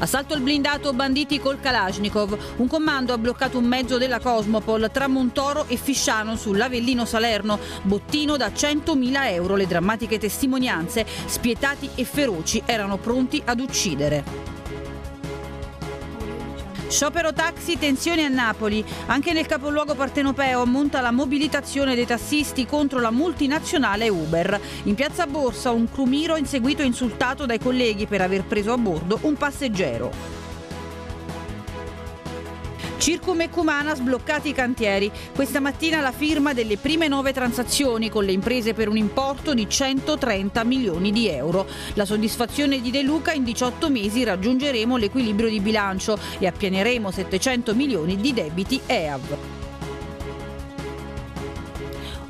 Assalto al blindato, banditi col Kalashnikov. Un comando ha bloccato un mezzo della Cosmopol tra Montoro e Fisciano sull'Avellino Salerno. Bottino da 100.000 euro. Le drammatiche testimonianze, spietati e feroci, erano pronti ad uccidere. Sciopero taxi, tensioni a Napoli. Anche nel capoluogo partenopeo monta la mobilitazione dei tassisti contro la multinazionale Uber. In piazza Borsa un crumiro inseguito e insultato dai colleghi per aver preso a bordo un passeggero. Circum e Cumana sbloccati i cantieri. Questa mattina la firma delle prime nove transazioni con le imprese per un importo di 130 milioni di euro. La soddisfazione di De Luca in 18 mesi raggiungeremo l'equilibrio di bilancio e appianeremo 700 milioni di debiti EAV.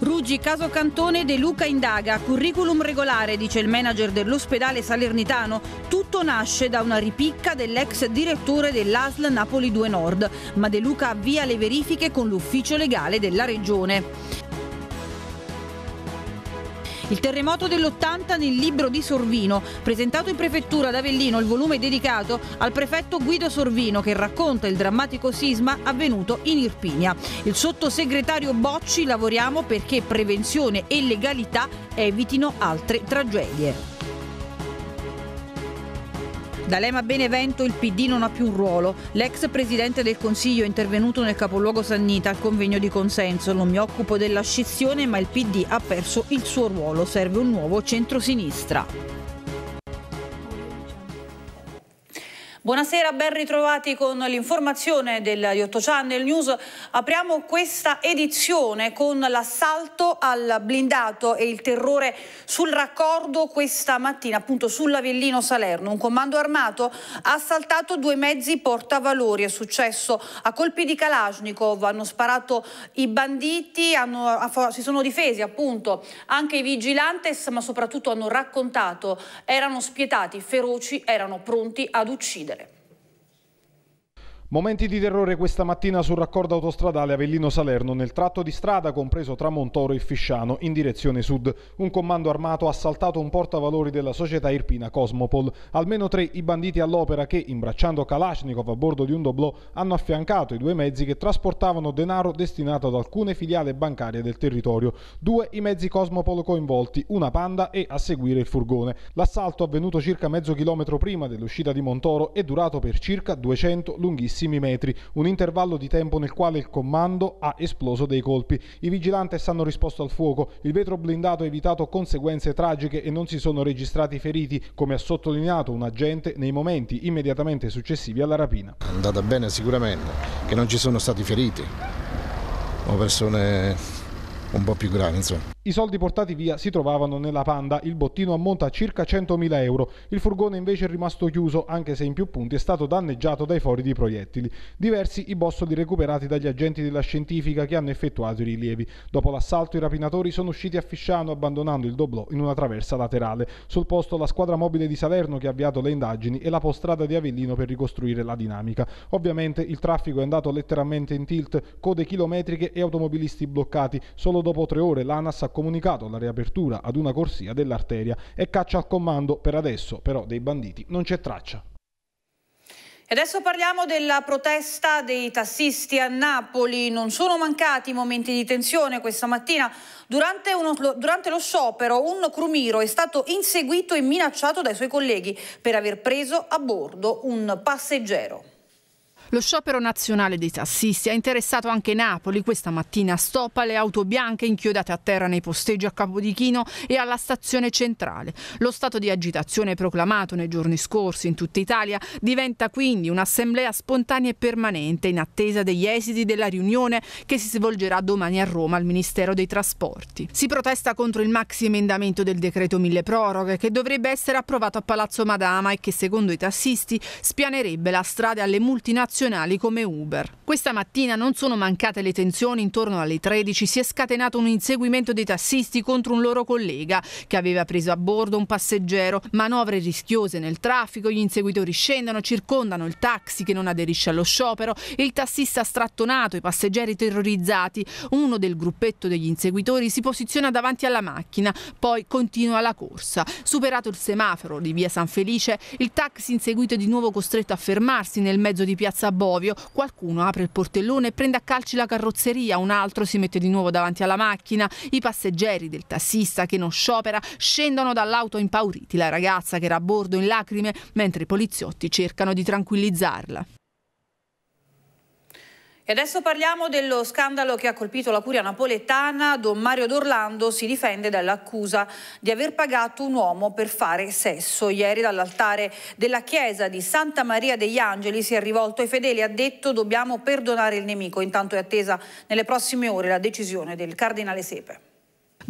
Ruggi, caso Cantone, De Luca indaga, curriculum regolare, dice il manager dell'ospedale salernitano, tutto nasce da una ripicca dell'ex direttore dell'ASL Napoli 2 Nord, ma De Luca avvia le verifiche con l'ufficio legale della regione. Il terremoto dell'80 nel libro di Sorvino, presentato in prefettura ad Avellino il volume dedicato al prefetto Guido Sorvino che racconta il drammatico sisma avvenuto in Irpinia. Il sottosegretario Bocci lavoriamo perché prevenzione e legalità evitino altre tragedie. D'Alema Benevento il PD non ha più un ruolo. L'ex presidente del Consiglio è intervenuto nel capoluogo Sannita al convegno di consenso. Non mi occupo della scissione, ma il PD ha perso il suo ruolo. Serve un nuovo centrosinistra. Buonasera, ben ritrovati con l'informazione degli 8 Channel News. Apriamo questa edizione con l'assalto al blindato e il terrore sul raccordo questa mattina, appunto sull'Avellino Salerno. Un comando armato ha assaltato due mezzi portavalori. È successo a colpi di Kalashnikov, hanno sparato i banditi, hanno, si sono difesi appunto anche i vigilantes, ma soprattutto hanno raccontato, erano spietati, feroci, erano pronti ad uccidere. Momenti di terrore questa mattina sul raccordo autostradale Avellino-Salerno nel tratto di strada compreso tra Montoro e Fisciano in direzione sud. Un comando armato ha assaltato un portavalori della società irpina Cosmopol. Almeno tre i banditi all'opera che, imbracciando Kalashnikov a bordo di un doblò, hanno affiancato i due mezzi che trasportavano denaro destinato ad alcune filiali bancarie del territorio. Due i mezzi Cosmopol coinvolti, una panda e a seguire il furgone. L'assalto avvenuto circa mezzo chilometro prima dell'uscita di Montoro è durato per circa 200 lunghissimi pochissimi metri, un intervallo di tempo nel quale il comando ha esploso dei colpi. I vigilantes hanno risposto al fuoco, il vetro blindato ha evitato conseguenze tragiche e non si sono registrati feriti, come ha sottolineato un agente nei momenti immediatamente successivi alla rapina. È andata bene sicuramente, che non ci sono stati feriti o persone un po' più grave. Insomma. I soldi portati via si trovavano nella Panda, il bottino ammonta a circa 100.000 euro, il furgone invece è rimasto chiuso anche se in più punti è stato danneggiato dai fori di proiettili. Diversi i bossoli recuperati dagli agenti della scientifica che hanno effettuato i rilievi. Dopo l'assalto i rapinatori sono usciti a Fisciano abbandonando il doblò in una traversa laterale. Sul posto la squadra mobile di Salerno che ha avviato le indagini e la postrada di Avellino per ricostruire la dinamica. Ovviamente il traffico è andato letteralmente in tilt, code chilometriche e automobilisti bloccati, solo Solo dopo tre ore l'ANAS ha comunicato la riapertura ad una corsia dell'arteria e caccia al comando. Per adesso però dei banditi non c'è traccia. E adesso parliamo della protesta dei tassisti a Napoli. Non sono mancati momenti di tensione questa mattina. Durante, uno, durante, lo sciopero un crumiro è stato inseguito e minacciato dai suoi colleghi per aver preso a bordo un passeggero. Lo sciopero nazionale dei tassisti ha interessato anche Napoli. Questa mattina a stoppa le auto bianche inchiodate a terra nei posteggi a Capodichino e alla stazione centrale. Lo stato di agitazione proclamato nei giorni scorsi in tutta Italia diventa quindi un'assemblea spontanea e permanente in attesa degli esiti della riunione che si svolgerà domani a Roma al Ministero dei Trasporti. Si protesta contro il maxi emendamento del decreto mille proroghe che dovrebbe essere approvato a Palazzo Madama e che secondo i tassisti spianerebbe la strada alle multinazionali multinazionali come Uber. Questa mattina non sono mancate le tensioni, intorno alle 13 si è scatenato un inseguimento dei tassisti contro un loro collega che aveva preso a bordo un passeggero, manovre rischiose nel traffico, gli inseguitori scendono, circondano il taxi che non aderisce allo sciopero, il tassista strattonato, i passeggeri terrorizzati, uno del gruppetto degli inseguitori si posiziona davanti alla macchina, poi continua la corsa. Superato il semaforo di via San Felice, il taxi inseguito è di nuovo costretto a fermarsi nel mezzo di piazza piazza Bovio. Qualcuno apre il portellone e prende a calci la carrozzeria, un altro si mette di nuovo davanti alla macchina. I passeggeri del tassista che non sciopera scendono dall'auto impauriti, la ragazza che era a bordo in lacrime, mentre i poliziotti cercano di tranquillizzarla. E adesso parliamo dello scandalo che ha colpito la curia napoletana. Don Mario D'Orlando si difende dall'accusa di aver pagato un uomo per fare sesso. Ieri dall'altare della chiesa di Santa Maria degli Angeli si è rivolto ai fedeli e ha detto dobbiamo perdonare il nemico. Intanto è attesa nelle prossime ore la decisione del cardinale Sepe.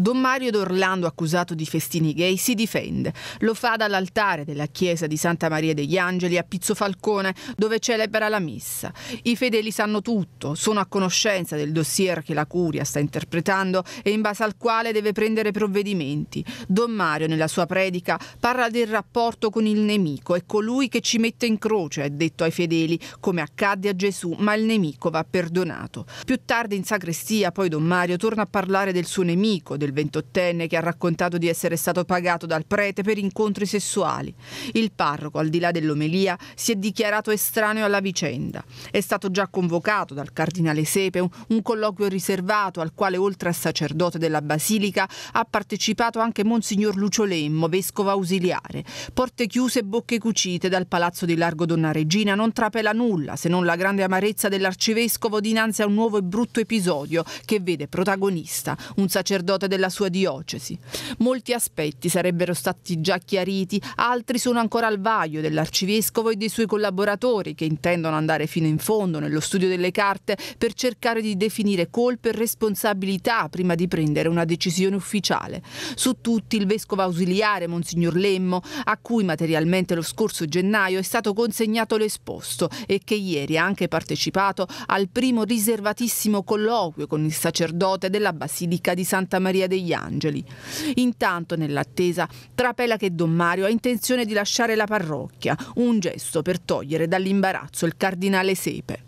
Don Mario d'Orlando, accusato di festini gay, si difende. Lo fa dall'altare della chiesa di Santa Maria degli Angeli a Pizzo Falcone, dove celebra la messa. I fedeli sanno tutto, sono a conoscenza del dossier che la Curia sta interpretando e in base al quale deve prendere provvedimenti. Don Mario, nella sua predica, parla del rapporto con il nemico. È colui che ci mette in croce, è detto ai fedeli, come accadde a Gesù, ma il nemico va perdonato. Più tardi in sacrestia, poi Don Mario torna a parlare del suo nemico, del il ventottenne che ha raccontato di essere stato pagato dal prete per incontri sessuali. Il parroco, al di là dell'omelia, si è dichiarato estraneo alla vicenda. È stato già convocato dal cardinale Sepe un, un colloquio riservato al quale, oltre a sacerdote della Basilica, ha partecipato anche Monsignor Lucio Lemmo, vescovo ausiliare. Porte chiuse e bocche cucite dal palazzo di Largo Donna Regina non trapela nulla se non la grande amarezza dell'arcivescovo dinanzi a un nuovo e brutto episodio che vede protagonista un sacerdote del della sua diocesi. Molti aspetti sarebbero stati già chiariti, altri sono ancora al vaglio dell'arcivescovo e dei suoi collaboratori che intendono andare fino in fondo nello studio delle carte per cercare di definire colpe e responsabilità prima di prendere una decisione ufficiale. Su tutti il vescovo ausiliare Monsignor Lemmo, a cui materialmente lo scorso gennaio è stato consegnato l'esposto e che ieri ha anche partecipato al primo riservatissimo colloquio con il sacerdote della Basilica di Santa Maria Maria degli Angeli. Intanto, nell'attesa, trapela che Don Mario ha intenzione di lasciare la parrocchia, un gesto per togliere dall'imbarazzo il cardinale Sepe.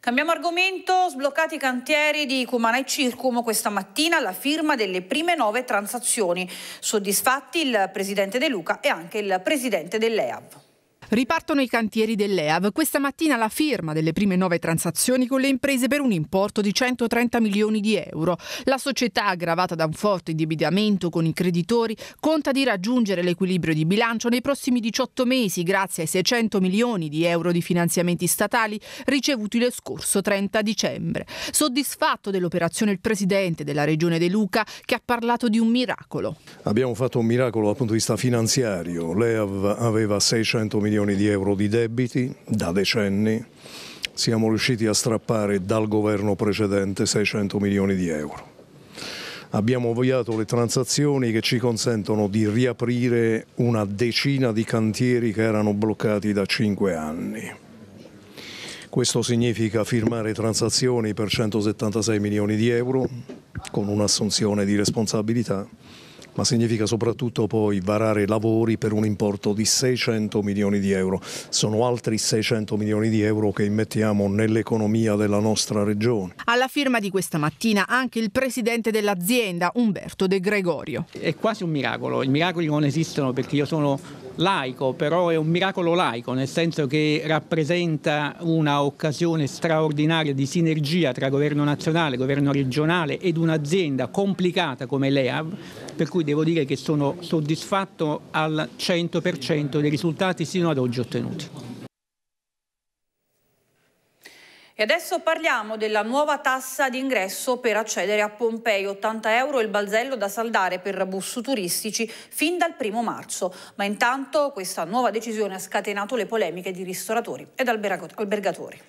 Cambiamo argomento, sbloccati i cantieri di Cumana e Circumo questa mattina alla firma delle prime nove transazioni. Soddisfatti il presidente De Luca e anche il presidente dell'EAV. Ripartono i cantieri dell'EAV. Questa mattina la firma delle prime nove transazioni con le imprese per un importo di 130 milioni di euro. La società, aggravata da un forte indebitamento con i creditori, conta di raggiungere l'equilibrio di bilancio nei prossimi 18 mesi grazie ai 600 milioni di euro di finanziamenti statali ricevuti lo scorso 30 dicembre. Soddisfatto dell'operazione il presidente della regione De Luca che ha parlato di un miracolo. Abbiamo fatto un miracolo dal punto di vista finanziario. L'EAV aveva 600 milioni milioni di euro di debiti da decenni, siamo riusciti a strappare dal governo precedente 600 milioni di euro. Abbiamo avviato le transazioni che ci consentono di riaprire una decina di cantieri che erano bloccati da cinque anni. Questo significa firmare transazioni per 176 milioni di euro con un'assunzione di responsabilità ma significa soprattutto poi varare lavori per un importo di 600 milioni di euro. Sono altri 600 milioni di euro che immettiamo nell'economia della nostra regione. Alla firma di questa mattina anche il presidente dell'azienda Umberto De Gregorio. È quasi un miracolo, i miracoli non esistono perché io sono laico, però è un miracolo laico, nel senso che rappresenta una occasione straordinaria di sinergia tra governo nazionale, governo regionale ed un'azienda complicata come l'EAV, per cui devo dire che sono soddisfatto al 100% dei risultati sino ad oggi ottenuti. E adesso parliamo della nuova tassa d'ingresso per accedere a Pompei, 80 euro il balzello da saldare per bus turistici fin dal primo marzo. Ma intanto questa nuova decisione ha scatenato le polemiche di ristoratori ed albergatori.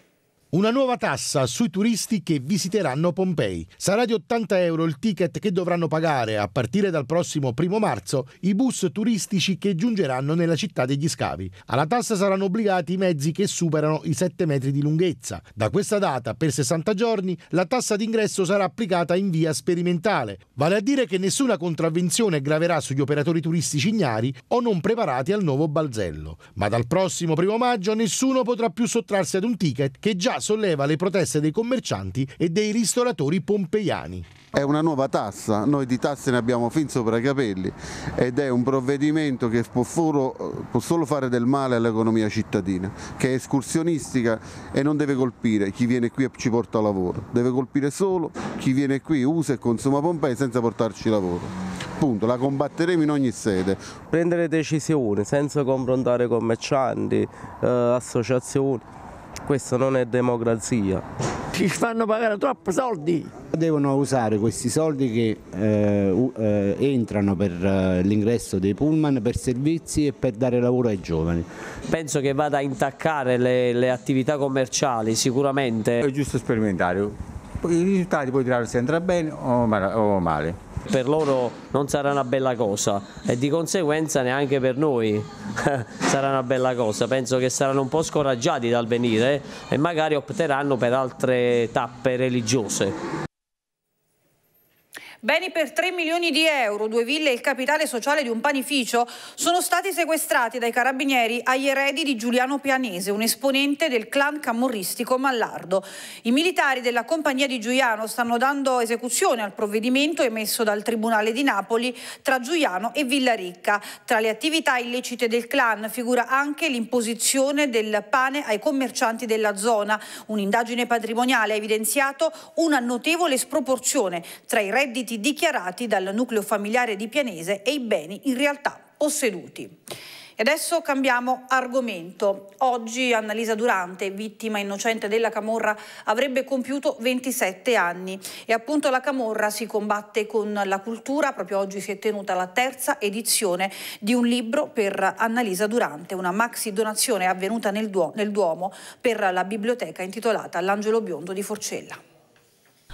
Una nuova tassa sui turisti che visiteranno Pompei. Sarà di 80 euro il ticket che dovranno pagare a partire dal prossimo primo marzo i bus turistici che giungeranno nella città degli scavi. Alla tassa saranno obbligati i mezzi che superano i 7 metri di lunghezza. Da questa data, per 60 giorni, la tassa d'ingresso sarà applicata in via sperimentale, vale a dire che nessuna contravvenzione graverà sugli operatori turistici ignari o non preparati al nuovo balzello. Ma dal prossimo primo maggio nessuno potrà più sottrarsi ad un ticket che già solleva le proteste dei commercianti e dei ristoratori pompeiani. È una nuova tassa, noi di tasse ne abbiamo fin sopra i capelli ed è un provvedimento che può solo, può solo fare del male all'economia cittadina, che è escursionistica e non deve colpire chi viene qui e ci porta lavoro, deve colpire solo chi viene qui, usa e consuma Pompei senza portarci lavoro. Punto, la combatteremo in ogni sede. Prendere decisioni senza confrontare commercianti, eh, associazioni, questa non è democrazia. Ci fanno pagare troppi soldi. Devono usare questi soldi che eh, uh, entrano per uh, l'ingresso dei pullman, per servizi e per dare lavoro ai giovani. Penso che vada a intaccare le, le attività commerciali sicuramente. È giusto sperimentare, i risultati poi tirare se andrà bene o male per loro non sarà una bella cosa e di conseguenza neanche per noi sarà una bella cosa. Penso che saranno un po' scoraggiati dal venire e magari opteranno per altre tappe religiose. Beni per 3 milioni di euro, due ville e il capitale sociale di un panificio sono stati sequestrati dai carabinieri agli eredi di Giuliano Pianese, un esponente del clan camorristico Mallardo. I militari della compagnia di Giuliano stanno dando esecuzione al provvedimento emesso dal Tribunale di Napoli tra Giuliano e Villaricca. Tra le attività illecite del clan figura anche l'imposizione del pane ai commercianti della zona. Un'indagine patrimoniale ha evidenziato una notevole sproporzione tra i redditi residenti dichiarati dal nucleo familiare di Pianese e i beni in realtà posseduti. E adesso cambiamo argomento. Oggi Annalisa Durante, vittima innocente della Camorra, avrebbe compiuto 27 anni e appunto la Camorra si combatte con la cultura. Proprio oggi si è tenuta la terza edizione di un libro per Annalisa Durante, una maxi donazione avvenuta nel, Duomo per la biblioteca intitolata L'Angelo Biondo di Forcella.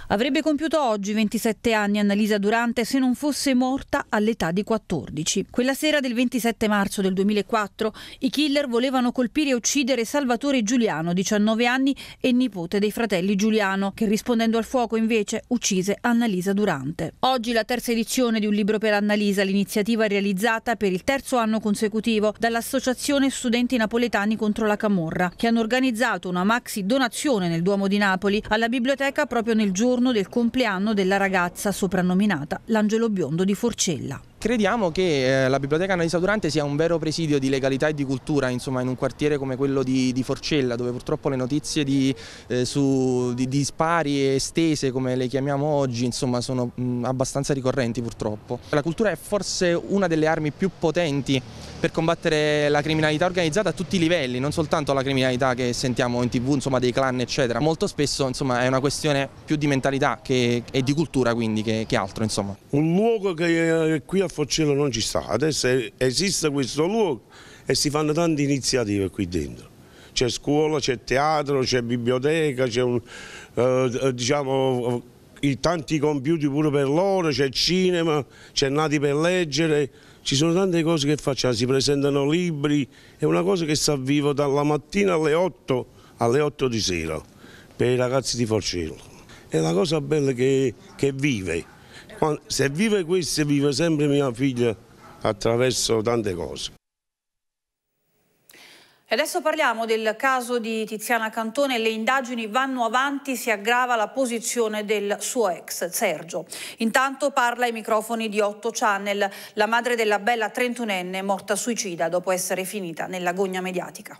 Avrebbe compiuto oggi 27 anni Annalisa Durante se non fosse morta all'età di 14. Quella sera del 27 marzo del 2004 i killer volevano colpire e uccidere Salvatore Giuliano, 19 anni e nipote dei fratelli Giuliano, che rispondendo al fuoco invece uccise Annalisa Durante. Oggi la terza edizione di Un libro per Annalisa, l'iniziativa realizzata per il terzo anno consecutivo dall'Associazione Studenti Napoletani contro la Camorra, che hanno organizzato una maxi donazione nel Duomo di Napoli alla biblioteca proprio nel giorno giorno del compleanno della ragazza soprannominata l'Angelo Biondo di Forcella. Crediamo che eh, la Biblioteca Annalisa Durante sia un vero presidio di legalità e di cultura insomma, in un quartiere come quello di, di Forcella dove purtroppo le notizie di, eh, su, di, di, spari e stese come le chiamiamo oggi insomma, sono mh, abbastanza ricorrenti purtroppo. La cultura è forse una delle armi più potenti per combattere la criminalità organizzata a tutti i livelli, non soltanto la criminalità che sentiamo in tv, insomma, dei clan eccetera. Molto spesso insomma, è una questione più di mentalità e di cultura quindi che, che altro. Insomma. Un luogo che è eh, qui a a Foccello non ci sta, adesso esiste questo luogo e si fanno tante iniziative qui dentro. C'è scuola, c'è teatro, c'è biblioteca, c'è eh, eh, diciamo, eh, tanti computer pure per loro, c'è cinema, c'è nati per leggere, ci sono tante cose che facciamo, si presentano libri, è una cosa che sta vivo dalla mattina alle 8, alle 8 di sera per i ragazzi di Forcello. È la cosa bella che, che vive. Se vive questo, vive sempre mia figlia attraverso tante cose. E adesso parliamo del caso di Tiziana Cantone, le indagini vanno avanti, si aggrava la posizione del suo ex Sergio. Intanto parla ai microfoni di Otto Channel, la madre della bella trentunenne morta suicida dopo essere finita nell'agonia mediatica.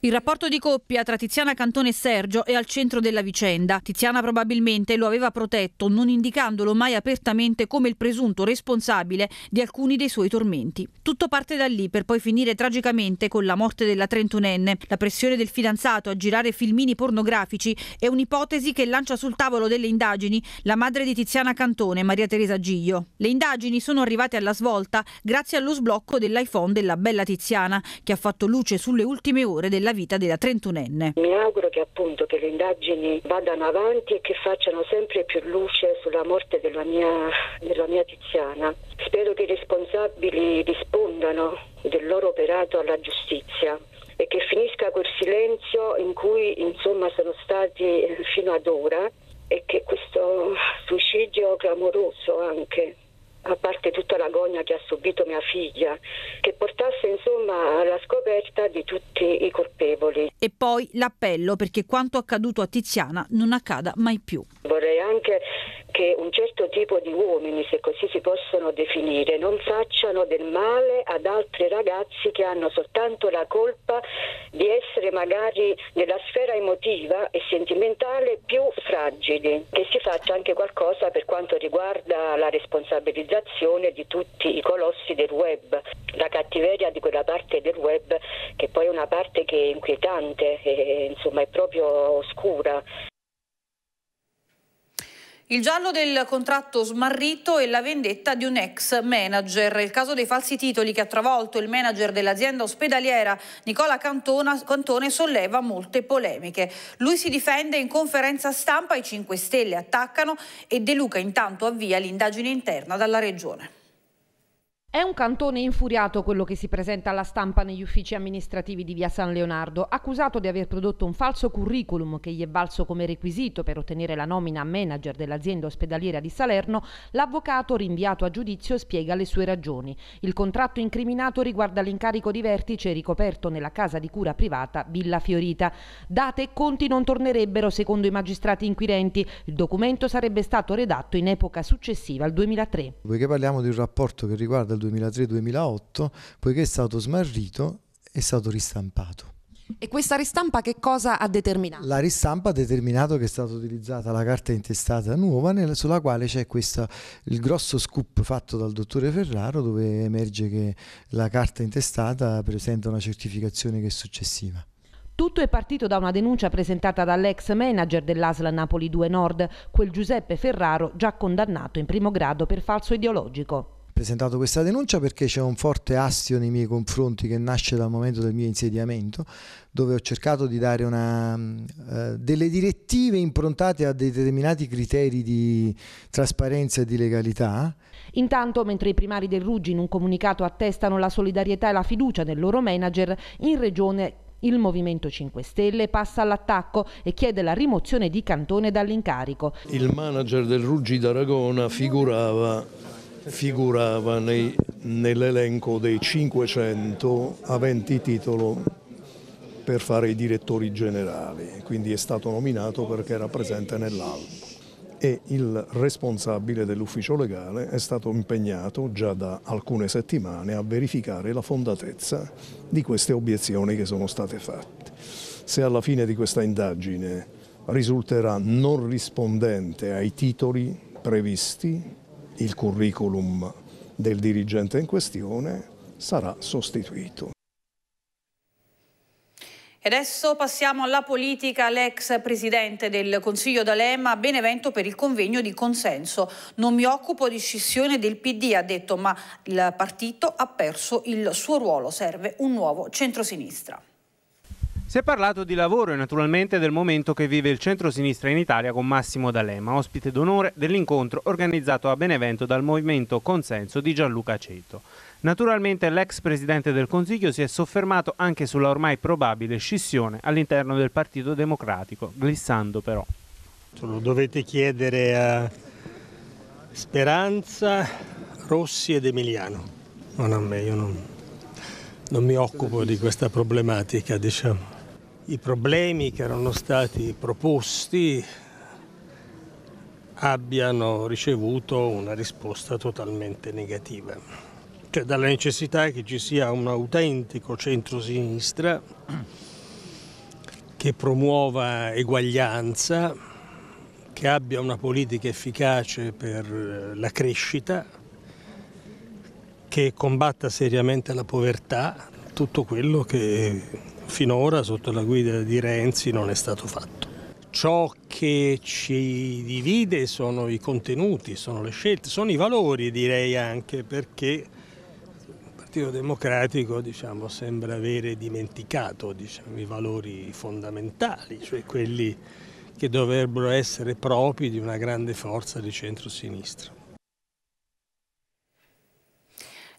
Il rapporto di coppia tra Tiziana Cantone e Sergio è al centro della vicenda. Tiziana probabilmente lo aveva protetto, non indicandolo mai apertamente come il presunto responsabile di alcuni dei suoi tormenti. Tutto parte da lì per poi finire tragicamente con la morte della trentunenne. La pressione del fidanzato a girare filmini pornografici è un'ipotesi che lancia sul tavolo delle indagini la madre di Tiziana Cantone, Maria Teresa Giglio. Le indagini sono arrivate alla svolta grazie allo sblocco dell'iPhone della bella Tiziana, che ha fatto luce sulle ultime ore della la vita della 31enne. Mi auguro che appunto che le indagini vadano avanti e che facciano sempre più luce sulla morte della mia, della mia Tiziana. Spero che i responsabili rispondano del loro operato alla giustizia e che finisca quel silenzio in cui insomma sono stati eh, fino ad ora e che questo suicidio clamoroso anche a parte tutta l'agonia che ha subito mia figlia, che portasse insomma alla scoperta di tutti i colpevoli. E poi l'appello perché quanto accaduto a Tiziana non accada mai più. Vorrei anche che un certo tipo di uomini, se così si possono definire, non facciano del male ad altri ragazzi che hanno soltanto la colpa di essere magari nella sfera emotiva e sentimentale più fragili, che si faccia anche qualcosa per quanto riguarda la responsabilizzazione di tutti i colossi del web, la cattiveria di quella parte del web che poi è una parte che è inquietante, e, insomma è proprio oscura. Il giallo del contratto smarrito e la vendetta di un ex manager. Il caso dei falsi titoli che ha travolto il manager dell'azienda ospedaliera Nicola Cantona, Cantone solleva molte polemiche. Lui si difende in conferenza stampa, i 5 Stelle attaccano e De Luca intanto avvia l'indagine interna dalla Regione. È un cantone infuriato quello che si presenta alla stampa negli uffici amministrativi di via San Leonardo, accusato di aver prodotto un falso curriculum che gli è valso come requisito per ottenere la nomina a manager dell'azienda ospedaliera di Salerno, l'avvocato rinviato a giudizio spiega le sue ragioni. Il contratto incriminato riguarda l'incarico di vertice ricoperto nella casa di cura privata Villa Fiorita. Date e conti non tornerebbero secondo i magistrati inquirenti. Il documento sarebbe stato redatto in epoca successiva al 2003. Poiché parliamo di un rapporto che riguarda dal 2003-2008, poiché è stato smarrito è stato ristampato. E questa ristampa che cosa ha determinato? La ristampa ha determinato che è stata utilizzata la carta intestata nuova nel, sulla quale c'è questo, il grosso scoop fatto dal dottore Ferraro dove emerge che la carta intestata presenta una certificazione che è successiva. Tutto è partito da una denuncia presentata dall'ex manager dell'Asla Napoli 2 Nord, quel Giuseppe Ferraro già condannato in primo grado per falso ideologico presentato questa denuncia perché c'è un forte astio nei miei confronti che nasce dal momento del mio insediamento, dove ho cercato di dare una, uh, delle direttive improntate a determinati criteri di trasparenza e di legalità. Intanto, mentre i primari del Ruggi in un comunicato attestano la solidarietà e la fiducia del loro manager, in regione il Movimento 5 Stelle passa all'attacco e chiede la rimozione di Cantone dall'incarico. Il manager del Ruggi d'Aragona figurava figurava nei, nell'elenco dei 500 aventi titolo per fare i direttori generali, quindi è stato nominato perché era presente nell'albo e il responsabile dell'ufficio legale è stato impegnato già da alcune settimane a verificare la fondatezza di queste obiezioni che sono state fatte. Se alla fine di questa indagine risulterà non rispondente ai titoli previsti il curriculum del dirigente in questione sarà sostituito. E adesso passiamo alla politica. L'ex presidente del Consiglio D'Alema a Benevento per il convegno di consenso. Non mi occupo di scissione del PD, ha detto, ma il partito ha perso il suo ruolo. Serve un nuovo centrosinistra. Si è parlato di lavoro e naturalmente del momento che vive il centro-sinistra in Italia con Massimo D'Alema, ospite d'onore dell'incontro organizzato a Benevento dal movimento Consenso di Gianluca Ceto. Naturalmente l'ex presidente del Consiglio si è soffermato anche sulla ormai probabile scissione all'interno del Partito Democratico, glissando però. Lo dovete chiedere a Speranza, Rossi ed Emiliano, non a me, io non, non mi occupo di questa problematica, diciamo i problemi che erano stati proposti abbiano ricevuto una risposta totalmente negativa. Cioè dalla necessità che ci sia un autentico centrosinistra che promuova eguaglianza, che abbia una politica efficace per eh, la crescita, che combatta seriamente la povertà, tutto quello che finora sotto la guida di Renzi non è stato fatto. Ciò che ci divide sono i contenuti, sono le scelte, sono i valori direi anche perché il Partito Democratico diciamo, sembra avere dimenticato diciamo, i valori fondamentali, cioè quelli che dovrebbero essere propri di una grande forza di centrosinistra.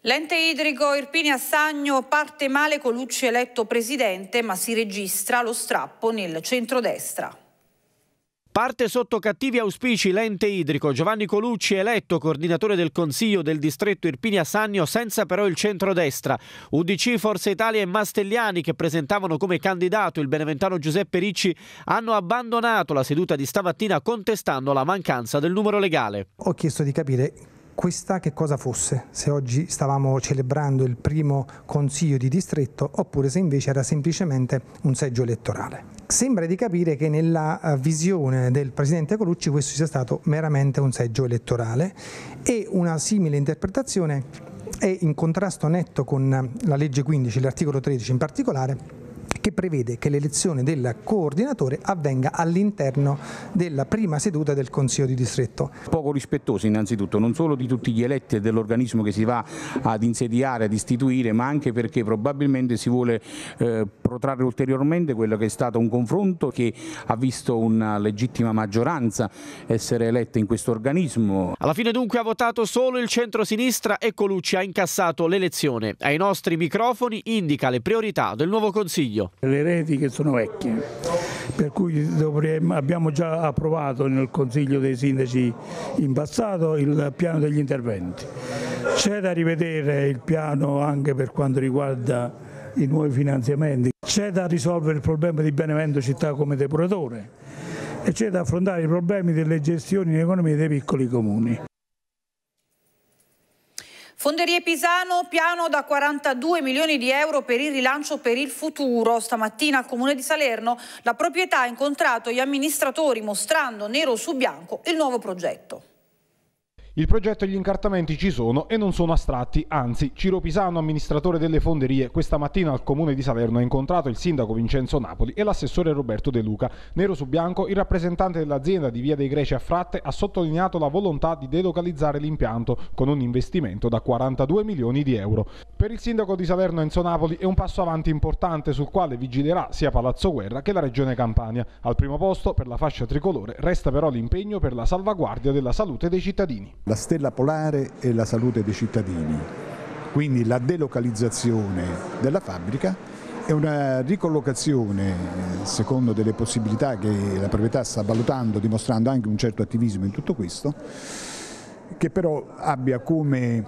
L'ente idrico Irpini Assagno parte male con Lucci eletto presidente, ma si registra lo strappo nel centrodestra. Parte sotto cattivi auspici l'ente idrico. Giovanni Colucci, eletto coordinatore del Consiglio del distretto Irpini-Assagno senza però il centrodestra. UDC, Forza Italia e Mastelliani, che presentavano come candidato il beneventano Giuseppe Ricci, hanno abbandonato la seduta di stamattina contestando la mancanza del numero legale. Ho chiesto di capire questa che cosa fosse, se oggi stavamo celebrando il primo consiglio di distretto oppure se invece era semplicemente un seggio elettorale. Sembra di capire che nella eh, visione del Presidente Colucci questo sia stato meramente un seggio elettorale e una simile interpretazione è in contrasto netto con eh, la legge 15, l'articolo 13 in particolare, che prevede che l'elezione del coordinatore avvenga all'interno della prima seduta del Consiglio di distretto. Poco rispettoso innanzitutto non solo di tutti gli eletti e dell'organismo che si va ad insediare, ad istituire, ma anche perché probabilmente si vuole eh, protrarre ulteriormente quello che è stato un confronto che ha visto una legittima maggioranza essere eletta in questo organismo. Alla fine dunque ha votato solo il centro-sinistra e Colucci ha incassato l'elezione. Ai nostri microfoni indica le priorità del nuovo Consiglio. Le reti che sono vecchie, per cui abbiamo già approvato nel Consiglio dei Sindaci in passato il piano degli interventi. C'è da rivedere il piano anche per quanto riguarda i nuovi finanziamenti, c'è da risolvere il problema di Benevento città come depuratore e c'è da affrontare i problemi delle gestioni in economia dei piccoli comuni. Fonderie Pisano, piano da 42 milioni di euro per il rilancio per il futuro. Stamattina al Comune di Salerno la proprietà ha incontrato gli amministratori mostrando nero su bianco il nuovo progetto. Il progetto e gli incartamenti ci sono e non sono astratti, anzi Ciro Pisano, amministratore delle fonderie, questa mattina al comune di Salerno ha incontrato il sindaco Vincenzo Napoli e l'assessore Roberto De Luca. Nero su bianco, il rappresentante dell'azienda di Via dei Greci a Fratte ha sottolineato la volontà di delocalizzare l'impianto con un investimento da 42 milioni di euro. Per il sindaco di Salerno Enzo Napoli è un passo avanti importante sul quale vigilerà sia Palazzo Guerra che la Regione Campania. Al primo posto per la fascia tricolore resta però l'impegno per la salvaguardia della salute dei cittadini. La stella polare è la salute dei cittadini, quindi la delocalizzazione della fabbrica è una ricollocazione, secondo delle possibilità che la proprietà sta valutando, dimostrando anche un certo attivismo in tutto questo, che però abbia come,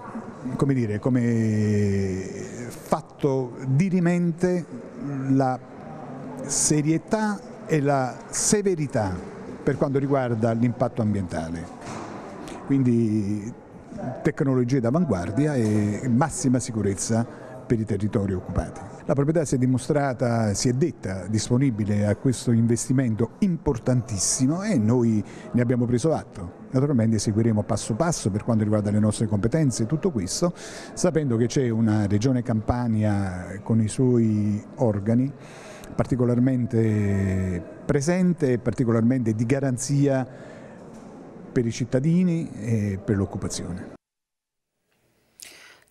come, dire, come fatto dirimente la serietà e la severità per quanto riguarda l'impatto ambientale. Quindi tecnologie d'avanguardia e massima sicurezza per i territori occupati. La proprietà si è dimostrata, si è detta disponibile a questo investimento importantissimo e noi ne abbiamo preso atto. Naturalmente seguiremo passo passo per quanto riguarda le nostre competenze tutto questo, sapendo che c'è una regione Campania con i suoi organi particolarmente presente e particolarmente di garanzia per i cittadini e per l'occupazione.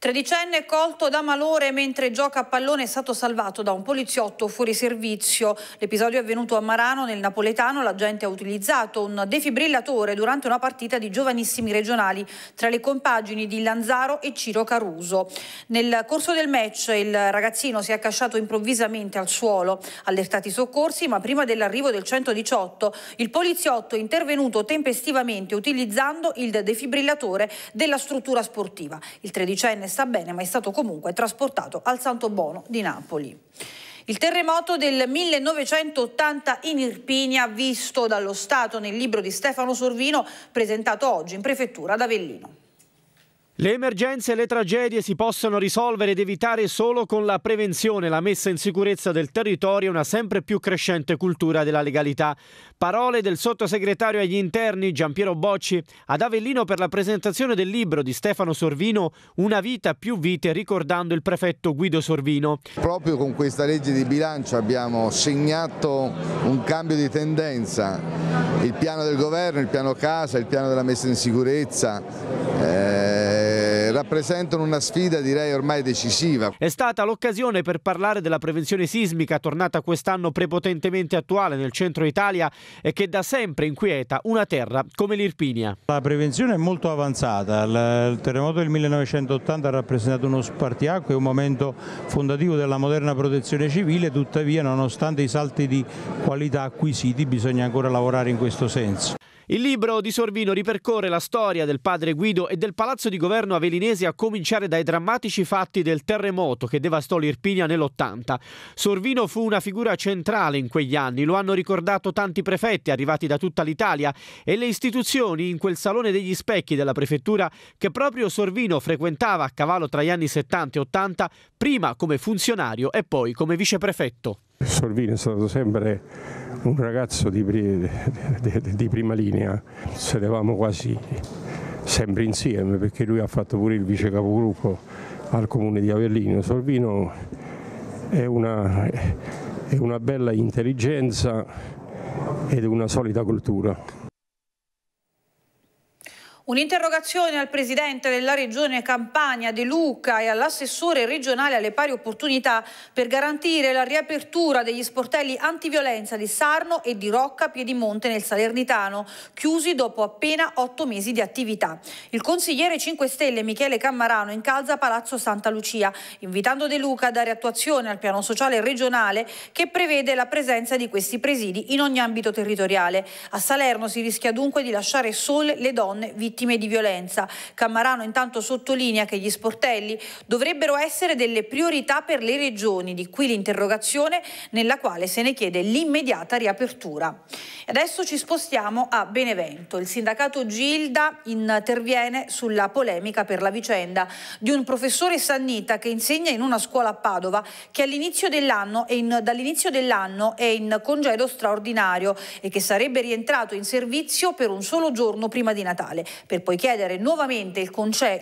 Tredicenne colto da malore mentre gioca a pallone è stato salvato da un poliziotto fuori servizio. L'episodio è avvenuto a Marano, nel napoletano. L'agente ha utilizzato un defibrillatore durante una partita di giovanissimi regionali tra le compagini di Lanzaro e Ciro Caruso. Nel corso del match il ragazzino si è accasciato improvvisamente al suolo. Allertati i soccorsi, ma prima dell'arrivo del 118 il poliziotto è intervenuto tempestivamente utilizzando il defibrillatore della struttura sportiva. Il tredicenne sta bene, ma è stato comunque trasportato al Santo Bono di Napoli. Il terremoto del 1980 in Irpinia, visto dallo Stato nel libro di Stefano Sorvino, presentato oggi in prefettura ad Avellino. Le emergenze e le tragedie si possono risolvere ed evitare solo con la prevenzione, la messa in sicurezza del territorio e una sempre più crescente cultura della legalità. Parole del sottosegretario agli interni Giampiero Bocci ad Avellino per la presentazione del libro di Stefano Sorvino Una vita più vite ricordando il prefetto Guido Sorvino. Proprio con questa legge di bilancio abbiamo segnato un cambio di tendenza. Il piano del governo, il piano casa, il piano della messa in sicurezza. Eh rappresentano una sfida direi ormai decisiva. È stata l'occasione per parlare della prevenzione sismica tornata quest'anno prepotentemente attuale nel centro Italia e che da sempre inquieta una terra come l'Irpinia. La prevenzione è molto avanzata, il terremoto del 1980 ha rappresentato uno spartiacque, un momento fondativo della moderna protezione civile, tuttavia nonostante i salti di qualità acquisiti bisogna ancora lavorare in questo senso. Il libro di Sorvino ripercorre la storia del padre Guido e del palazzo di governo avelinese a cominciare dai drammatici fatti del terremoto che devastò l'Irpinia nell'80. Sorvino fu una figura centrale in quegli anni, lo hanno ricordato tanti prefetti arrivati da tutta l'Italia e le istituzioni in quel salone degli specchi della prefettura che proprio Sorvino frequentava a cavallo tra gli anni 70 e 80, prima come funzionario e poi come viceprefetto. Sorvino è stato sempre un ragazzo di, di prima linea, sedevamo quasi sempre insieme perché lui ha fatto pure il vice capogruppo al comune di Avellino. Sorvino è una, è una bella intelligenza ed una solida cultura. Un'interrogazione al presidente della regione Campania De Luca e all'assessore regionale alle pari opportunità per garantire la riapertura degli sportelli antiviolenza di Sarno e di Rocca Piedimonte nel Salernitano, chiusi dopo appena otto mesi di attività. Il consigliere 5 Stelle Michele Cammarano incalza Palazzo Santa Lucia, invitando De Luca a dare attuazione al piano sociale regionale che prevede la presenza di questi presidi in ogni ambito territoriale. A Salerno si rischia dunque di lasciare sole le donne vittime vittime di violenza. Cammarano intanto sottolinea che gli sportelli dovrebbero essere delle priorità per le regioni, di qui l'interrogazione nella quale se ne chiede l'immediata riapertura. Adesso ci spostiamo a Benevento. Il sindacato Gilda interviene sulla polemica per la vicenda di un professore Sannita che insegna in una scuola a Padova che all'inizio dell'anno e dall'inizio dell'anno è in congedo straordinario e che sarebbe rientrato in servizio per un solo giorno prima di Natale per poi chiedere nuovamente il,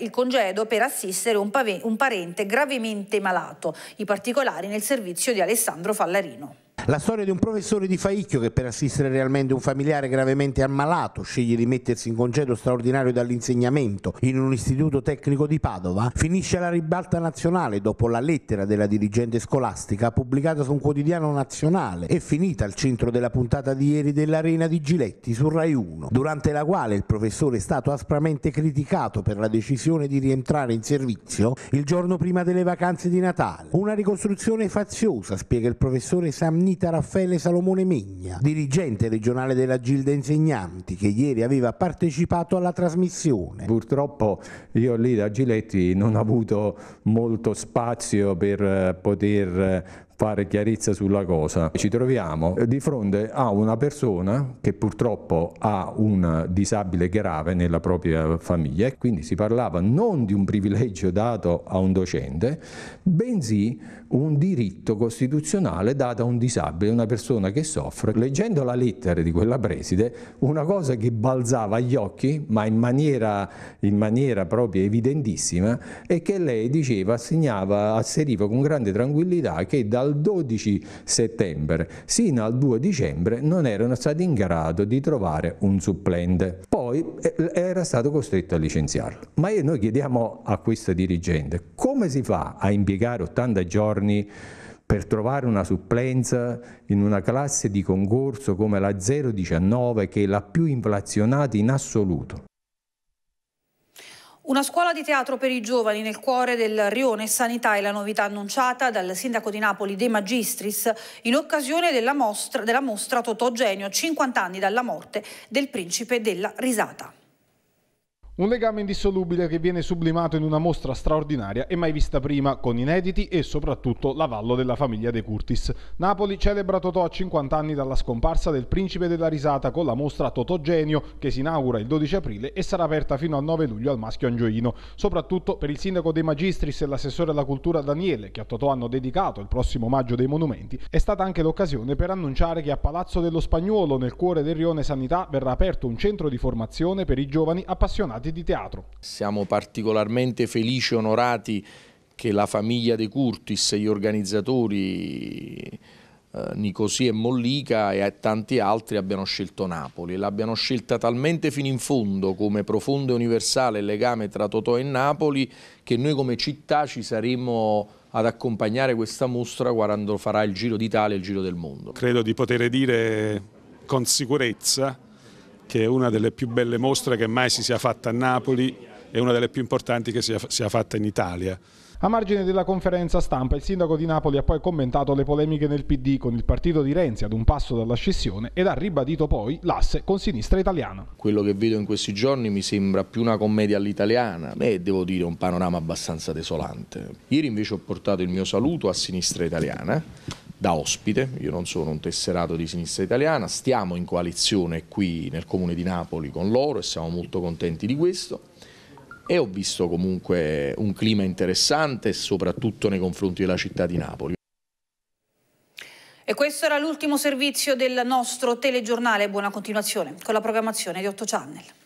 il congedo per assistere un, un parente gravemente malato. I particolari nel servizio di Alessandro Fallarino. La storia di un professore di Faicchio che per assistere realmente un familiare gravemente ammalato sceglie di mettersi in congedo straordinario dall'insegnamento in un istituto tecnico di Padova finisce alla ribalta nazionale dopo la lettera della dirigente scolastica pubblicata su un quotidiano nazionale e finita al centro della puntata di ieri dell'Arena di Giletti su Rai 1, durante la quale il professore è stato aspramente criticato per la decisione di rientrare in servizio il giorno prima delle vacanze di Natale. Una ricostruzione faziosa, spiega il professore Samni Dignita Raffaele Salomone Megna, dirigente regionale della Gilda Insegnanti, che ieri aveva partecipato alla trasmissione. Purtroppo io lì da Giletti non ho avuto molto spazio per eh, poter eh, fare chiarezza sulla cosa. Ci troviamo di fronte a una persona che purtroppo ha un disabile grave nella propria famiglia e quindi si parlava non di un privilegio dato a un docente, bensì un diritto costituzionale dato a un disabile, una persona che soffre. Leggendo la lettera di quella preside, una cosa che balzava agli occhi, ma in maniera, in maniera proprio evidentissima, è che lei diceva, assegnava, asseriva con grande tranquillità che dal dal 12 settembre sino al 2 dicembre non erano stati in grado di trovare un supplente. Poi eh, era stato costretto a licenziarlo. Ma noi chiediamo a questo dirigente come si fa a impiegare 80 giorni per trovare una supplenza in una classe di concorso come la 019 che è la più inflazionata in assoluto. Una scuola di teatro per i giovani nel cuore del Rione Sanità è la novità annunciata dal sindaco di Napoli De Magistris in occasione della mostra, della mostra Totò Genio, 50 anni dalla morte del principe della risata. Un legame indissolubile che viene sublimato in una mostra straordinaria e mai vista prima, con inediti e soprattutto l'avallo della famiglia De Curtis. Napoli celebra Totò a 50 anni dalla scomparsa del principe della risata con la mostra Totò Genio che si inaugura il 12 aprile e sarà aperta fino al 9 luglio al Maschio Angioino. Soprattutto per il sindaco De Magistris e l'assessore alla cultura Daniele, che a Totò hanno dedicato il prossimo maggio dei monumenti, è stata anche l'occasione per annunciare che a Palazzo dello Spagnuolo, nel cuore del Rione Sanità, verrà aperto un centro di formazione per i giovani appassionati spettacoli di teatro. Siamo particolarmente felici e onorati che la famiglia De Curtis, gli organizzatori eh, Nicosia e Mollica e tanti altri abbiano scelto Napoli. L'abbiano scelta talmente fino in fondo come profondo e universale legame tra Totò e Napoli che noi come città ci saremmo ad accompagnare questa mostra quando farà il Giro d'Italia e il Giro del Mondo. Credo di poter dire con sicurezza che è una delle più belle mostre che mai si sia fatta a Napoli e una delle più importanti che sia, sia fatta in Italia. A margine della conferenza stampa, il sindaco di Napoli ha poi commentato le polemiche nel PD con il partito di Renzi ad un passo dalla scissione ed ha ribadito poi l'asse con sinistra italiana. Quello che vedo in questi giorni mi sembra più una commedia all'italiana e devo dire un panorama abbastanza desolante. Ieri invece ho portato il mio saluto a sinistra italiana da ospite, io non sono un tesserato di sinistra italiana, stiamo in coalizione qui nel comune di Napoli con loro e siamo molto contenti di questo e ho visto comunque un clima interessante soprattutto nei confronti della città di Napoli. E questo era l'ultimo servizio del nostro telegiornale, buona continuazione con la programmazione di 8 Channel.